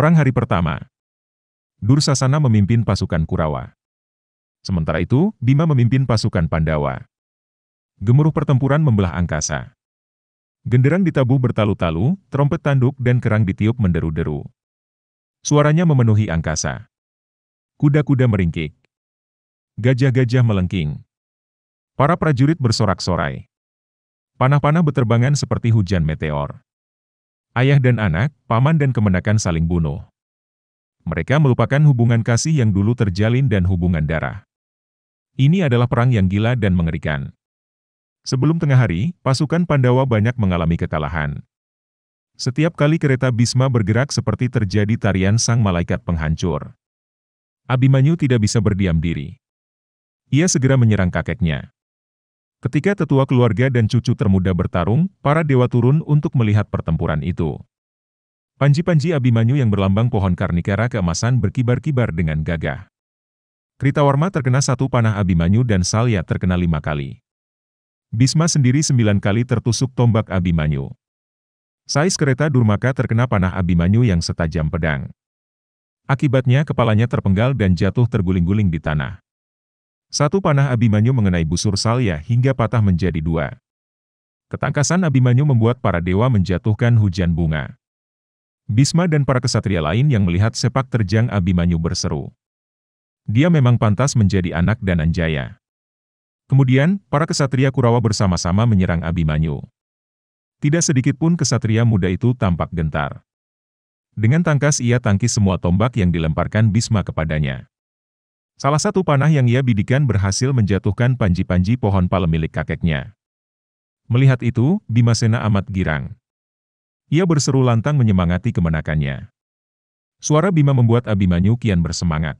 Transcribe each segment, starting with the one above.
Perang hari pertama. Dursasana memimpin pasukan Kurawa. Sementara itu, Bima memimpin pasukan Pandawa. Gemuruh pertempuran membelah angkasa. Genderang ditabuh bertalu-talu, trompet tanduk dan kerang ditiup menderu-deru. Suaranya memenuhi angkasa. Kuda-kuda meringkik. Gajah-gajah melengking. Para prajurit bersorak-sorai. Panah-panah beterbangan seperti hujan meteor. Ayah dan anak, paman dan kemenakan saling bunuh. Mereka melupakan hubungan kasih yang dulu terjalin dan hubungan darah. Ini adalah perang yang gila dan mengerikan. Sebelum tengah hari, pasukan Pandawa banyak mengalami kekalahan. Setiap kali kereta Bisma bergerak seperti terjadi tarian sang malaikat penghancur. Abimanyu tidak bisa berdiam diri. Ia segera menyerang kakeknya. Ketika tetua keluarga dan cucu termuda bertarung, para dewa turun untuk melihat pertempuran itu. Panji-panji Abimanyu yang berlambang pohon karnikara keemasan berkibar-kibar dengan gagah. Kritawarma terkena satu panah Abimanyu dan Salya terkena lima kali. Bisma sendiri sembilan kali tertusuk tombak Abimanyu. Sais kereta Durmaka terkena panah Abimanyu yang setajam pedang. Akibatnya kepalanya terpenggal dan jatuh terguling-guling di tanah. Satu panah Abimanyu mengenai busur Salya hingga patah menjadi dua. Ketangkasan Abimanyu membuat para dewa menjatuhkan hujan bunga. Bisma dan para kesatria lain yang melihat sepak terjang Abimanyu berseru. Dia memang pantas menjadi anak dan anjaya. Kemudian, para kesatria Kurawa bersama-sama menyerang Abimanyu. Tidak sedikit pun kesatria muda itu tampak gentar. Dengan tangkas ia tangkis semua tombak yang dilemparkan Bisma kepadanya. Salah satu panah yang ia bidikan berhasil menjatuhkan panji-panji pohon pala milik kakeknya. Melihat itu, Bimasena amat girang. Ia berseru lantang menyemangati kemenakannya. Suara Bima membuat Abimanyu kian bersemangat.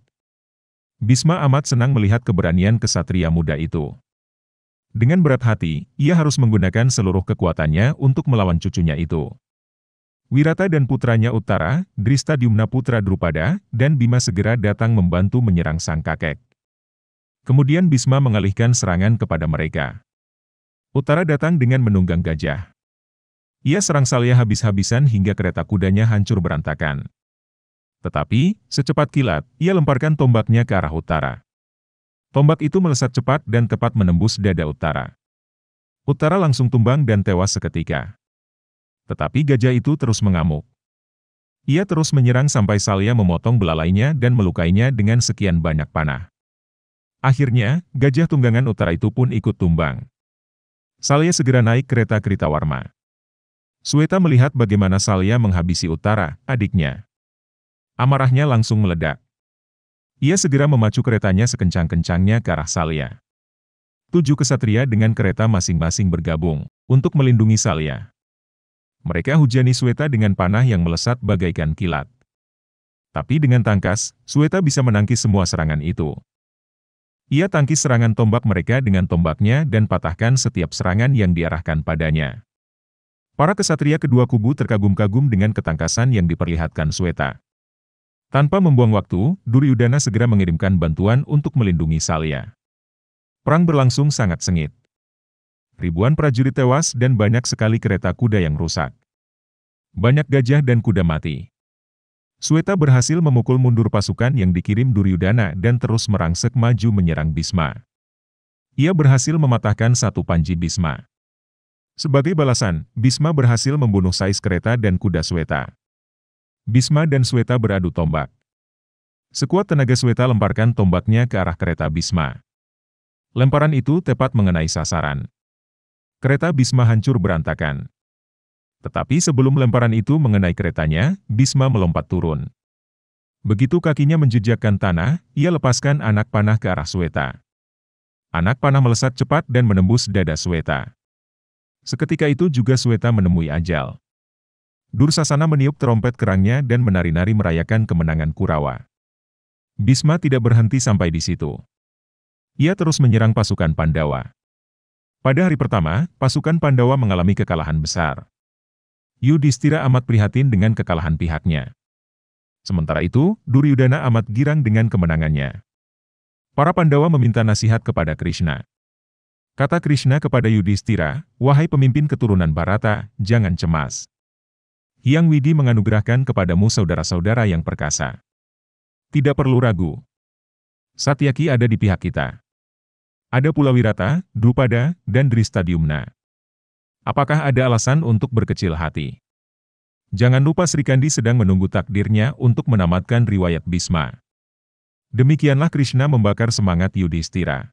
Bisma amat senang melihat keberanian kesatria muda itu. Dengan berat hati, ia harus menggunakan seluruh kekuatannya untuk melawan cucunya itu. Wirata dan putranya Utara, Drista Dristadiumna Putra Drupada, dan Bima segera datang membantu menyerang sang kakek. Kemudian Bisma mengalihkan serangan kepada mereka. Utara datang dengan menunggang gajah. Ia serang Salya habis-habisan hingga kereta kudanya hancur berantakan. Tetapi, secepat kilat, ia lemparkan tombaknya ke arah utara. Tombak itu melesat cepat dan tepat menembus dada utara. Utara langsung tumbang dan tewas seketika tetapi gajah itu terus mengamuk. Ia terus menyerang sampai Salya memotong belalainya dan melukainya dengan sekian banyak panah. Akhirnya, gajah tunggangan utara itu pun ikut tumbang. Salya segera naik kereta Krita Warma. Sueta melihat bagaimana Salya menghabisi utara, adiknya. Amarahnya langsung meledak. Ia segera memacu keretanya sekencang-kencangnya ke arah Salya. Tujuh kesatria dengan kereta masing-masing bergabung, untuk melindungi Salya. Mereka hujani Sueta dengan panah yang melesat bagaikan kilat. Tapi dengan tangkas, Sueta bisa menangkis semua serangan itu. Ia tangkis serangan tombak mereka dengan tombaknya dan patahkan setiap serangan yang diarahkan padanya. Para kesatria kedua kubu terkagum-kagum dengan ketangkasan yang diperlihatkan Sueta. Tanpa membuang waktu, Duryudana segera mengirimkan bantuan untuk melindungi Salya. Perang berlangsung sangat sengit ribuan prajurit tewas dan banyak sekali kereta kuda yang rusak. Banyak gajah dan kuda mati. Sweta berhasil memukul mundur pasukan yang dikirim Duryudana dan terus merangsek maju menyerang Bisma. Ia berhasil mematahkan satu panji Bisma. Sebagai balasan, Bisma berhasil membunuh sais kereta dan kuda Sweta. Bisma dan Sweta beradu tombak. Sekuat tenaga Sweta lemparkan tombaknya ke arah kereta Bisma. Lemparan itu tepat mengenai sasaran kereta Bisma hancur berantakan. Tetapi sebelum lemparan itu mengenai keretanya, Bisma melompat turun. Begitu kakinya menjejakkan tanah, ia lepaskan anak panah ke arah Sueta. Anak panah melesat cepat dan menembus dada Sueta. Seketika itu juga Sueta menemui ajal. Dursasana meniup terompet kerangnya dan menari-nari merayakan kemenangan Kurawa. Bisma tidak berhenti sampai di situ. Ia terus menyerang pasukan Pandawa. Pada hari pertama, pasukan Pandawa mengalami kekalahan besar. Yudhistira amat prihatin dengan kekalahan pihaknya. Sementara itu, Duryudana amat girang dengan kemenangannya. Para Pandawa meminta nasihat kepada Krishna. Kata Krishna kepada Yudhistira, "Wahai pemimpin keturunan Barata, jangan cemas. Hyang Widi menganugerahkan kepadamu saudara-saudara yang perkasa. Tidak perlu ragu. Satyaki ada di pihak kita." Ada pula Wirata, Drupada, dan Dristadiumna. Apakah ada alasan untuk berkecil hati? Jangan lupa Sri Kandi sedang menunggu takdirnya untuk menamatkan riwayat Bisma. Demikianlah Krishna membakar semangat Yudhistira.